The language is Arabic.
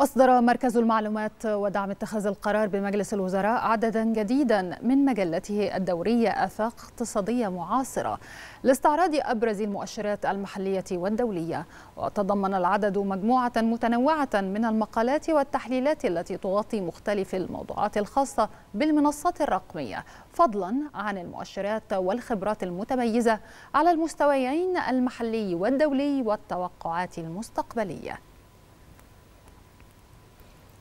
أصدر مركز المعلومات ودعم اتخاذ القرار بمجلس الوزراء عددا جديدا من مجلته الدورية آفاق اقتصادية معاصرة لاستعراض أبرز المؤشرات المحلية والدولية وتضمن العدد مجموعة متنوعة من المقالات والتحليلات التي تغطي مختلف الموضوعات الخاصة بالمنصات الرقمية فضلا عن المؤشرات والخبرات المتميزة على المستويين المحلي والدولي والتوقعات المستقبلية